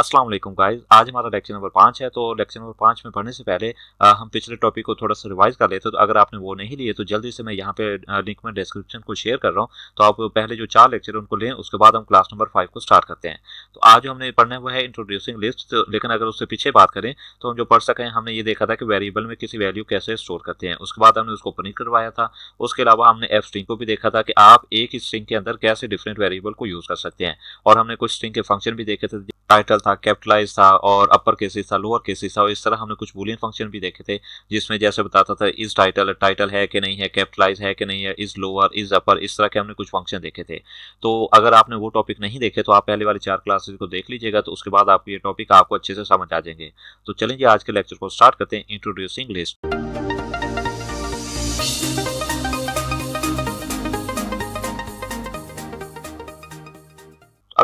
Aslam guys आज हमारा lecture number पाँच है तो लेक्चर नंबर पाँच में पढ़ने से पहले आ, हम पिछले टॉपिक को थोड़ा सा रिवाइज कर लेते तो अगर आपने वो नहीं लिए तो जल्दी से मैं यहाँ पे लिंक में डिस्क्रिप्शन को शेयर कर रहा हूँ तो आप पहले जो चार लेक्चर उनको लें उसके बाद हम क्लास नंबर फाइव को स्टार्ट करते हैं तो आज हमने पढ़ना हुआ है इंट्रोड्यूसिंग लिस्ट तो, लेकिन अगर उससे पीछे बात करें तो हम जो पढ़ सकें हमने ये देखा था कि वेरिएबल में किसी वैल्यू कैसे स्टोर करते हैं उसके बाद हमने उसको ओपनिंग करवाया था उसके अलावा हमने एफ स्ट्रिंग को भी देखा था कि आप एक ही स्ट्रिंग के अंदर कैसे डिफरेंट वेरिएबल को यूज़ कर सकते हैं और हमने कुछ स्ट्रिंग के फंक्शन भी देखे थे टाइटल था कैपिटलाइज था और अपर केसेस था लोअर केसेस था इस तरह हमने कुछ बुलियन फंक्शन भी देखे थे जिसमें जैसे बताता था इज टाइटल टाइटल है कि नहीं है कैपिटलाइज है कि नहीं है इज लोअर इज अपर इस तरह के हमने कुछ फंक्शन देखे थे तो अगर आपने वो टॉपिक नहीं देखे तो आप पहले वाले चार क्लासेज को देख लीजिएगा तो उसके बाद आप ये टॉपिक आपको अच्छे से समझ आ जाएंगे तो चलेंगे आज के लेक्चर को स्टार्ट करते हैं इंट्रोड्यूसिंग लिस्ट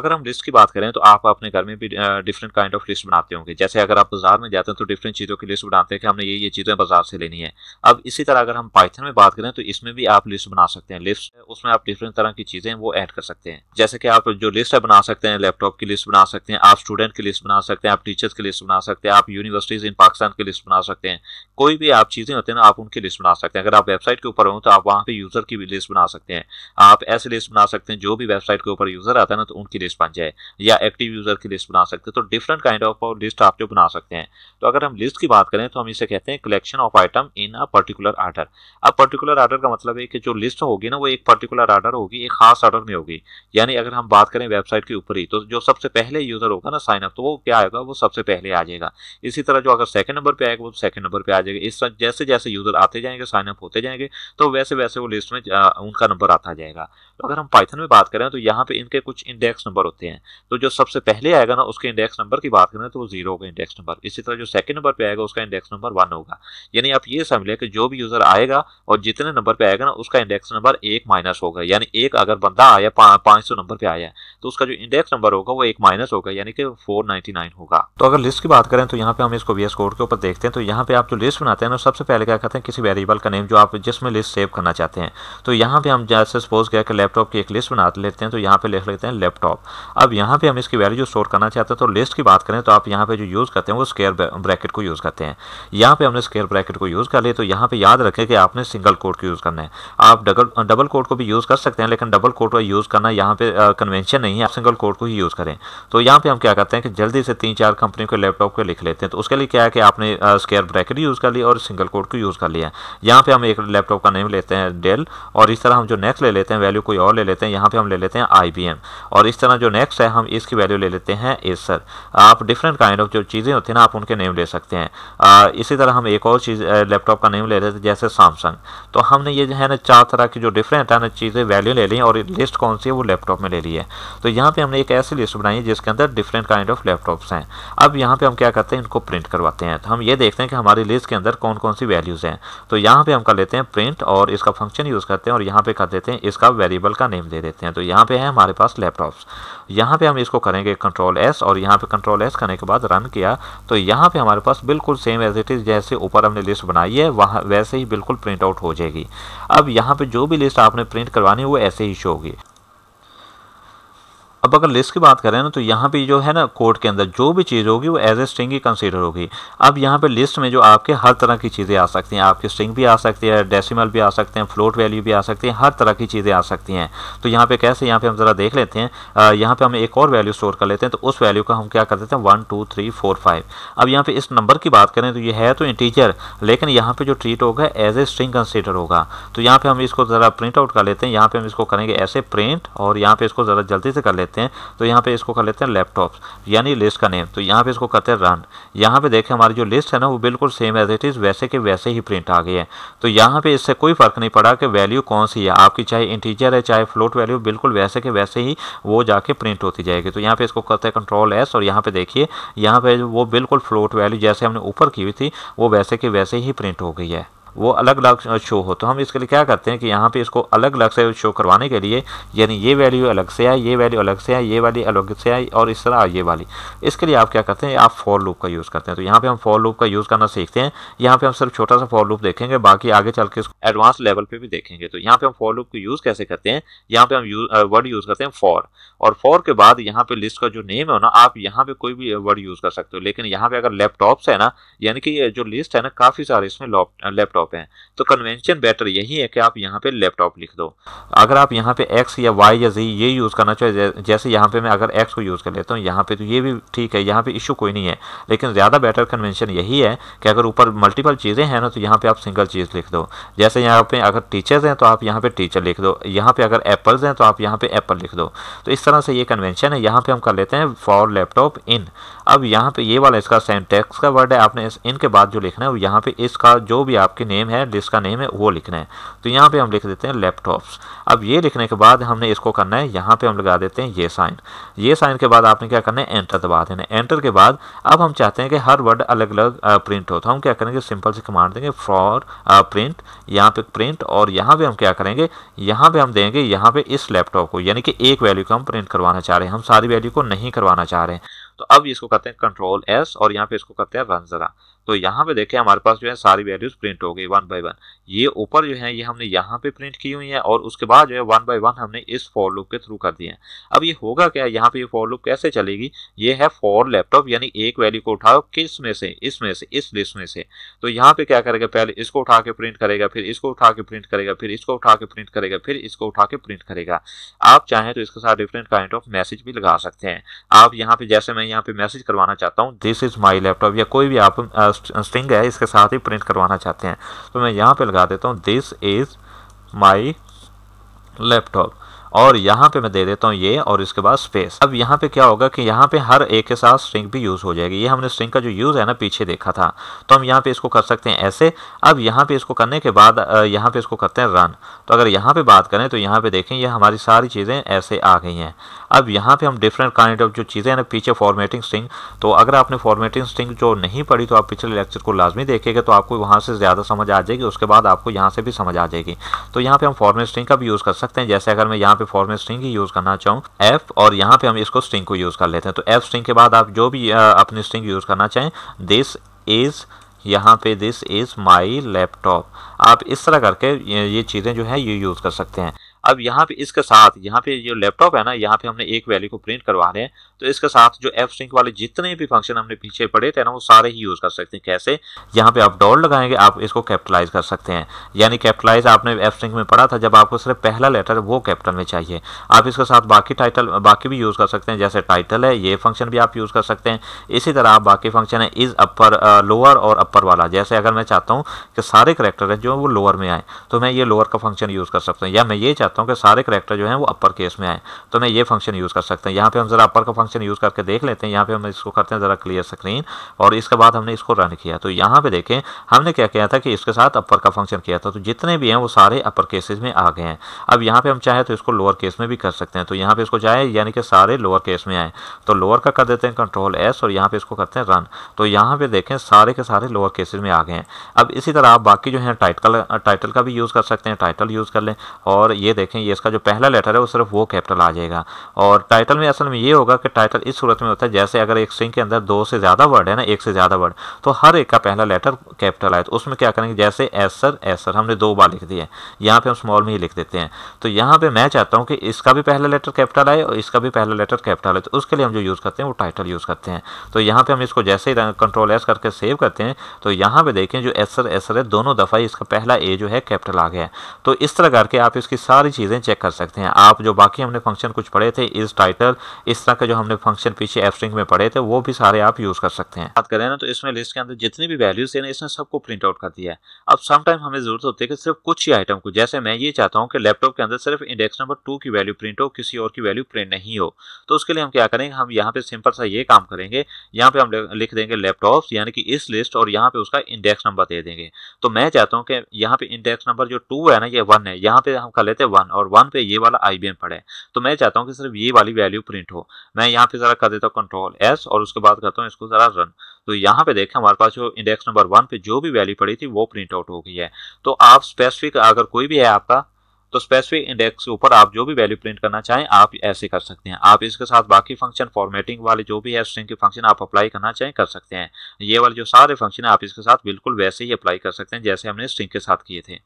अगर हम लिस्ट की बात करें तो आप अपने घर में भी डिफरेंट काइंड ऑफ लिस्ट बनाते होंगे जैसे अगर आप बाजार में जाते हैं तो डिफरेंट चीज़ों की लिस्ट बनाते हैं कि हमने ये ये चीज़ें बाजार से लेनी है अब इसी तरह अगर हम पाइथन में बात करें तो इसमें भी आप लिस्ट बना सकते हैं लिस्ट उसमें आप डिफरेंट तरह की चीज़ें वो ऐड कर सकते हैं जैसे कि आप जो लिस्ट है बना सकते हैं लैपटॉप की लिस्ट बना सकते हैं आप स्टूडेंट की लिस्ट बना सकते हैं आप टीचर्स की लिस्ट बना सकते हैं आप यूनिवर्सिटीज़ इन पाकिस्तान की लिस्ट बना सकते हैं कोई भी आप चीज़ें होते हैं ना आप उनकी लिस्ट बना सकते हैं अगर आप वेबसाइट के ऊपर हो तो आप वहाँ पर यूज़र की भी लिस्ट बना सकते हैं आप ऐसी लिस्ट बना सकते हैं जो भी वेबसाइट के ऊपर यूज़र आता है ना तो उनकी लिस्ट लिस्ट बन जाए या एक्टिव यूज़र की लिस्ट बना सकते हैं तो डिफरेंट काइंड ऑफ लिस्ट आप जो बना सकते हैं तो अगर हम लिस्ट की बात करें तो हम इसे कहते हैं collection of item in a particular order अब पर्टिकुलर आर्डर का मतलब है कि जो लिस्ट होगी ना वो एक पर्टिकुलर आर्डर होगी एक खास आर्डर में होगी यानी अगर हम बात करें वेबसाइट के ऊपर ही तो जो सबसे पहले यूज़र होगा ना साइन अप तो वो क्या आएगा वो सबसे पहले आ जाएगा इसी तरह जो अगर सेकंड नंबर पर आएगा वो सेकंड नंबर पर आ जाएगा इस तरह जैसे जैसे यूज़र आते जाएंगे साइन अप होते जाएंगे तो वैसे वैसे वो लिस्ट में उनका नंबर आता जाएगा तो अगर हम पाइथन में बात करें तो यहाँ पे इनके कुछ इंडेक्स नंबर नंबर होते हैं तो जो सबसे पहले आएगा ना उसके इंडेक्स नंबर की बात करें तो वो जीरो होगा इंडेक्स नंबर इसी तरह जो सेकंड नंबर पे आएगा उसका इंडेक्स नंबर वन होगा यानी आप ये समझ लें कि जो भी यूज़र आएगा और जितने नंबर पे आएगा ना उसका इंडेक्स नंबर एक माइनस होगा यानी एक अगर बंदा आया पाँच सौ नंबर पे आया तो उसका जो इंडेक्स नंबर होगा वो एक माइनस होगा यानी कि फोर नाइन्टी नाइन होगा तो अगर लिस्ट की बात करें तो यहाँ पे हम इसको वीएस कोड के ऊपर देखते हैं तो यहाँ पे आप जो लिस्ट बनाते हैं ना सबसे पहले क्या कहते हैं किसी वेरिएबल का नेम जो आप जिसमें लिस्ट सेव करना चाहते हैं तो यहाँ पे हम जैसे सपोज क्या कि लैपटॉप की एक लिस्ट बना लेते हैं तो यहाँ पे लिख लेते हैं लैपटॉप अब यहाँ पे हम इसकी वैल्यू जो स्टोर करना चाहते हैं तो लिस्ट की बात करें तो आप यहाँ पे जो यूज़ करते हैं वो स्केयर ब्रैकेट को यूज़ करते हैं यहाँ पे हमने स्केयर ब्रैकेट को यूज़ कर लिया तो यहाँ पे याद रखें कि आपने सिंगल कोड को यूज़ करना है आप डबल डबल कोड को भी यूज़ कर सकते हैं लेकिन डबल कोड का यूज़ करना यहाँ पर कन्वेंशन नहीं है आप सिंगल कोड को ही यूज़ करें तो यहाँ पर हम क्या करते हैं कि जल्दी से तीन चार कंपनी को लैपटॉप को लिख लेते हैं तो उसके लिए क्या है कि आपने स्केयर ब्रैकेट यूज़ कर लिया और सिंगल कोड को यूज़ कर लिया यहाँ पर हम एक लैपटॉप का नेम लेते हैं डेल और इस तरह हम जो नेक्स्ट ले लेते हैं वैल्यू कोई और ले लेते हैं यहाँ पर हम ले लेते हैं आई और इस तरह अपना जो नेक्स्ट है हम इसकी वैल्यू ले लेते हैं एसर आप डिफरेंट काइंड ऑफ जो चीज़ें होती हैं ना आप उनके नेम ले सकते हैं आ, इसी तरह हम एक और चीज़ लैपटॉप का नेम ले लेते हैं जैसे सैमसंग तो हमने ये जो है ना चार तरह की जो डिफरेंट है ना चीज़ें वैल्यू ले ली और लिस्ट कौन सी है वो लैपटॉप में ले ली है तो यहाँ पर हमने एक ऐसी लिस्ट बनाई है जिसके अंदर डिफरेंट काइंड ऑफ लैपटॉप्स हैं अब यहाँ पर हम क्या करते हैं इनको प्रिंट करवाते हैं तो हम ये देखते हैं कि हमारी लिस्ट के अंदर कौन कौन सी वैल्यूज़ हैं तो यहाँ पर हम कर लेते हैं प्रिंट और इसका फंक्शन यूज़ करते हैं और यहाँ पर कर देते हैं इसका वेरिएबल का नेम दे देते हैं तो यहाँ पर है हमारे पास लैपटॉप्स यहाँ पे हम इसको करेंगे कंट्रोल एस और यहाँ पे कंट्रोल एस करने के बाद रन किया तो यहाँ पे हमारे पास बिल्कुल सेम एज इट इज़ जैसे ऊपर हमने लिस्ट बनाई है वहाँ वैसे ही बिल्कुल प्रिंट आउट हो जाएगी अब यहाँ पे जो भी लिस्ट आपने प्रिंट करवानी है वो ऐसे ही शो होगी अब अगर लिस्ट की बात करें ना तो यहाँ पे जो है ना कोर्ट के अंदर जो भी चीज़ होगी वो एज ए स्ट्रिंग ही कंसिडर होगी अब यहाँ पे लिस्ट में जो आपके हर तरह की चीज़ें आ सकती हैं आपकी स्ट्रिंग भी आ सकती है डेसिमल भी आ सकते हैं फ्लोट वैल्यू भी आ सकती है हर तरह की चीज़ें आ सकती हैं तो यहाँ पे कैसे यहाँ पे हम ज़रा देख लेते हैं यहाँ पे हम एक और वैल्यू स्टोर कर लेते हैं तो उस वैल्यू का हम क्या कर देते हैं one two three four five अब यहाँ पे इस नंबर की बात करें तो ये है तो इंटीजर लेकिन यहाँ पर जो ट्रीट होगा एज ए स्ट्रिंग कंसिडर होगा तो यहाँ पर हम इसको ज़रा प्रिंट आउट कर लेते हैं यहाँ पर हम इसको करेंगे ऐसे प्रिंट और यहाँ पर इसको ज़रा जल्दी से कर लेते हैं हैं तो यहाँ पे इसको कर लेते हैं लैपटॉप यानी लिस्ट का नेम तो यहाँ पे इसको करते हैं रन यहाँ पे देखें हमारी जो लिस्ट है ना वो बिल्कुल सेम एज इट इज़ वैसे के वैसे ही प्रिंट आ गई है तो यहाँ पे इससे कोई फ़र्क नहीं पड़ा कि वैल्यू कौन सी है आपकी चाहे इंटीजियर है चाहे फ्लोट वैल्यू बिल्कुल वैसे के वैसे ही वो जाके प्रिंट होती जाएगी तो यहाँ पे इसको करते हैं कंट्रोल एस और यहाँ पे देखिए यहाँ पे वो बिल्कुल फ्लोट वैल्यू जैसे हमने ऊपर की हुई थी वो वैसे के वैसे ही प्रिंट हो गई है वो अलग अलग शो हो तो हम इसके लिए क्या करते हैं कि यहाँ पे इसको अलग अलग से शो करवाने के लिए यानी ये वैल्यू अलग से आए ये वैल्यू अलग से आए ये वाली अलग से आई और इस तरह ये वाली इसके लिए आप क्या करते हैं आप फॉर लूप का यूज़ करते हैं तो यहाँ पर हम फॉर लूप का यूज़ करना सीखते हैं यहाँ पर हम सिर्फ छोटा सा फॉर लूप देखेंगे बाकी आगे चल के इसको एडवांस लेवल पर भी देखेंगे तो यहाँ पर हम फॉर लूप का यूज़ कैसे करते हैं यहाँ पर हम वर्ड यूज़ करते हैं फॉर और फॉर के बाद यहाँ पर लिस्ट का जो नेम है ना आप यहाँ पर कोई भी वर्ड यूज़ कर सकते हो लेकिन यहाँ पर अगर लैपटॉप्स है ना यानी कि जो लिस्ट है ना काफ़ी सारे इसमें लैपटॉप लैपटॉप है तो कन्वेंशन बेटर यही है कि आप यहाँ पे लैपटॉप लिख दो अगर आप यहाँ पे एक्स या वाई या जी ये यूज़ करना चाहे जैसे यहाँ पे मैं अगर एक्स को यूज़ कर लेता हूँ यहाँ पे तो ये भी ठीक है यहाँ पे इशू कोई नहीं है लेकिन ज़्यादा बेटर कन्वेंशन यही है कि अगर ऊपर मल्टीपल चीज़ें हैं ना तो यहाँ पर आप सिंगल चीज़ लिख दो जैसे यहाँ पर अगर टीचर्स हैं तो आप यहाँ पर टीचर लिख दो यहाँ पर अगर एप्पल्स हैं तो आप यहाँ पर एप्पल लिख दो तो इस तरह से ये कन्वेंशन है यहाँ पर हम कर लेते हैं फॉर लैपटॉप इन अब यहाँ पर ये वाला इसका सेंटेक्स का वर्ड है आपने इस इन के बाद जो लिखना है वो यहाँ पर इसका जो भी आपके नेम है डिस्क का नेम है वो लिखना है तो यहाँ पे हम लिख देते हैं लैपटॉप्स अब ये लिखने के बाद हमने इसको करना है यहाँ पे हम लगा देते हैं ये साइन ये साइन के बाद आपने क्या करना है एंटर दबा देना एंटर के बाद अब हम चाहते हैं कि हर वर्ड अलग अलग प्रिंट हो तो हम क्या करेंगे सिंपल से कमांड देंगे फॉर प्रिंट यहाँ पे प्रिंट और यहाँ पे हम क्या करेंगे यहाँ पे हम देंगे यहाँ पे इस लैपटॉप को यानी कि एक वैल्यू को हम प्रिंट करवाना चाह रहे हैं हम सारी वैल्यू को नहीं करवाना चाह रहे हैं तो अब इसको करते हैं कंट्रोल एस और यहाँ पे इसको करते हैं रन ज़रा तो यहाँ पे देखें हमारे पास जो है सारी वैल्यूज प्रिंट हो गई वन बाय वन ये ऊपर जो है ये हमने यहाँ पे प्रिंट की हुई है और उसके बाद जो है वन बाय वन हमने इस फॉर लूप के थ्रू कर दिए हैं अब ये होगा क्या यहाँ पे ये फॉर लूप कैसे चलेगी ये है फॉर लैपटॉप यानी एक वैल्यू को उठाओ किस में से इसमें से इस लिस्ट में से तो यहाँ पे क्या करेगा पहले इसको उठा के प्रिंट करेगा फिर इसको उठा के प्रिंट करेगा फिर इसको उठा के प्रिंट करेगा फिर इसको उठा के प्रिंट करेगा आप चाहें तो इसके साथ डिफरेंट काइंड ऑफ मैसेज भी लगा सकते हैं आप यहाँ पे जैसे मैं यहाँ पे मैसेज करवाना चाहता हूँ दिस इज माई लैपटॉप या कोई भी आप स्ट्रिंग है इसके साथ ही प्रिंट करवाना चाहते हैं तो मैं यहाँ पे लगा देता हूँ दिस इज़ माई लैपटॉप और यहाँ पे मैं दे देता हूँ ये और इसके बाद स्पेस अब यहाँ पे क्या होगा कि यहाँ पे हर एक के साथ स्ट्रिंग भी यूज़ हो जाएगी ये हमने स्ट्रिंग का जो यूज़ है ना पीछे देखा था तो हम यहाँ पे इसको कर सकते हैं ऐसे अब यहाँ पे इसको करने के बाद यहाँ पे इसको करते हैं रन तो अगर यहाँ पे बात करें तो यहाँ पे देखें ये हमारी सारी चीज़ें ऐसे आ गई हैं अब यहाँ पे हम डिफरेंट काइंड ऑफ जो चीज़ें हैं ना पीछे फॉर्मेटिंग स्ट्रिंग तो अगर आपने फॉर्मेटिंग स्ट्रिंग जो नहीं पढ़ी तो आप पिछले लेक्चर को लाजमी देखेगा तो आपको वहाँ से ज़्यादा समझ आ जाएगी उसके बाद आपको यहाँ से भी समझ आ जाएगी तो यहाँ पर हम फॉर्मेट स्ट्रिंग का भी यूज़ कर सकते हैं जैसे अगर मैं यहाँ पे पे फॉर्मेट स्ट्रिंग ही यूज करना चाहूँ एफ और यहाँ पे हम इसको स्ट्रिंग को यूज कर लेते हैं तो एफ स्ट्रिंग के बाद आप जो भी अपनी स्ट्रिंग यूज करना चाहें दिस इज यहाँ पे दिस इज माई लैपटॉप आप इस तरह करके ये चीज़ें जो है ये यूज़ कर सकते हैं अब यहाँ पे इसके साथ यहाँ पे जो लैपटॉप है ना यहाँ पे हमने एक वैल्यू को प्रिंट करवा रहे हैं तो इसके साथ जो एफ सिंक वाले जितने भी फंक्शन हमने पीछे पड़े थे ना वो सारे ही यूज़ कर सकते हैं कैसे यहाँ पे आप डॉल लगाएंगे आप इसको कैपिटलाइज कर सकते हैं यानी कैपिटलाइज आपने एफ सिंक में पढ़ा था जब आपको सिर्फ पहला लेटर वो कैपिटल में चाहिए आप इसके साथ बाकी टाइटल बाकी भी यूज़ कर सकते हैं जैसे टाइटल है ये फंक्शन भी आप यूज़ कर सकते हैं इसी तरह आप बाकी फंक्शन है इज़ अपर लोअर और अपर वाला जैसे अगर मैं चाहता हूँ कि सारे करेक्टर है जो वो लोअर में आए तो मैं ये लोअर का फंक्शन यूज़ कर सकता हूँ या मैं ये चाहता चाहता हूँ कि सारे करेक्टर जो हैं वो अपर केस में आए तो मैं ये फंक्शन यूज़ कर सकते हैं यहाँ पे हम ज़रा अपर का फंक्शन यूज़ करके देख लेते हैं यहाँ पे हम इसको करते हैं ज़रा क्लियर स्क्रीन और इसके बाद हमने इसको रन किया तो यहाँ पर देखें हमने क्या किया था कि इसके साथ अपर का फंक्शन किया था तो जितने भी हैं वो सारे अपर केसेज में आ गए हैं अब यहाँ पर हम चाहें तो इसको लोअर केस में भी कर सकते हैं तो यहाँ पर इसको चाहे यानी कि सारे लोअर केस में आए तो लोअर का कर देते हैं कंट्रोल एस और यहाँ पर इसको करते हैं रन तो यहाँ पर देखें सारे के सारे लोअर केसेज में आ गए हैं अब इसी तरह आप बाकी जो है टाइटल टाइटल का भी यूज़ कर सकते हैं टाइटल यूज़ कर लें और ये देख देखें ये इसका जो पहला लेटर है वो सिर्फ वो कैपिटल आ जाएगा और टाइटल में असल में ये होगा कि टाइटल इस सूरत में होता है जैसे अगर एक स्ट्रिंग के अंदर दो से ज़्यादा वर्ड है ना एक से ज़्यादा वर्ड तो हर एक का पहला लेटर कैपिटल आए तो उसमें क्या करेंगे जैसे एसर एसर हमने दो बार लिख दिए यहाँ पर हम स्मॉल में ही लिख देते हैं तो यहाँ पर मैं चाहता हूँ कि इसका भी पहला लेटर कैपिटल आए और इसका भी पहला लेटर कैपिटल आए तो उसके लिए हम जो यूज़ करते हैं वो टाइटल यूज़ करते हैं तो यहाँ पर हम इसको जैसे ही कंट्रोल एस करके सेव करते हैं तो यहाँ पर देखें जो एसर एसर है दोनों दफ़ा इसका पहला ए जो है कैपिटल आ गया तो इस तरह करके आप इसकी सारी सारी चीज़ें चेक कर सकते हैं आप जो बाकी हमने फंक्शन कुछ पढ़े थे इस टाइटल इस तरह के जो हमने फंक्शन पीछे एफ स्ट्रिंग में पढ़े थे वो भी सारे आप यूज़ कर सकते हैं बात करें ना तो इसमें लिस्ट के अंदर जितनी भी वैल्यूज़ थे ना इसने सबको प्रिंट आउट कर दिया है अब समटाइम हमें ज़रूरत होती है कि सिर्फ कुछ ही आइटम को जैसे मैं ये चाहता हूँ कि लैपटॉप के अंदर सिर्फ इंडेक्स नंबर टू की वैल्यू प्रिंट हो किसी और की वैल्यू प्रिंट नहीं हो तो उसके लिए हम क्या करेंगे हम यहाँ पर सिंपल सा ये काम करेंगे यहाँ पर हम लिख देंगे लैपटॉप यानी कि इस लिस्ट और यहाँ पर उसका इंडेक्स नंबर दे देंगे तो मैं चाहता हूँ कि यहाँ पर इंडेक्स नंबर जो टू है ना ये वन है यहाँ पर हम कर लेते हैं वन वन और वन पे ये वाला आई पड़े तो मैं चाहता हूँ कि सिर्फ ये वाली वैल्यू प्रिंट हो मैं यहाँ पे ज़रा कर देता हूँ कंट्रोल एस और उसके बाद करता हूँ इसको ज़रा रन तो यहाँ पे देखें हमारे पास जो इंडेक्स नंबर वन पे जो भी वैल्यू पड़ी थी वो प्रिंट आउट हो गई है तो आप स्पेसिफिक अगर कोई भी है आपका तो स्पेसिफिक इंडेक्स के ऊपर आप जो भी वैल्यू प्रिंट करना चाहें आप ऐसे कर सकते हैं आप इसके साथ बाकी फंक्शन फॉर्मेटिंग वाले जो भी है स्ट्रिंग के फंक्शन आप अप्लाई करना चाहें कर सकते हैं ये वाले जो सारे फंक्शन है आप इसके साथ बिल्कुल वैसे ही अप्लाई कर सकते हैं जैसे हमने स्ट्रिंग के साथ किए थे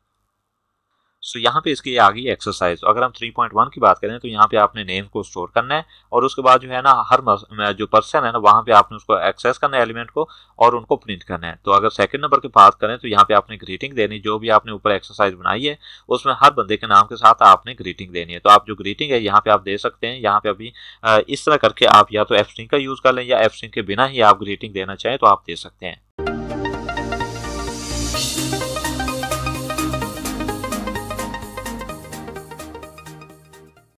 सो यहाँ पे इसकी आ गई एक्सरसाइज अगर हम 3.1 की बात करें तो यहाँ पे आपने नेम को स्टोर करना है और उसके बाद जो है ना हर जो पर्सन है ना वहाँ पे आपने उसको एक्सेस करना है एलिमेंट को और उनको प्रिंट करना है तो अगर सेकंड नंबर की बात करें तो यहाँ पे आपने ग्रीटिंग देनी जो भी आपने ऊपर एक्सरसाइज बनाई है उसमें हर बंदे के नाम के साथ आपने ग्रीटिंग देनी है तो आप जो ग्रीटिंग है यहाँ पे आप दे सकते हैं यहाँ पे अभी इस तरह करके आप या तो एफ का यूज़ कर लें या एफ के बिना ही आप ग्रीटिंग देना चाहें तो आप दे सकते हैं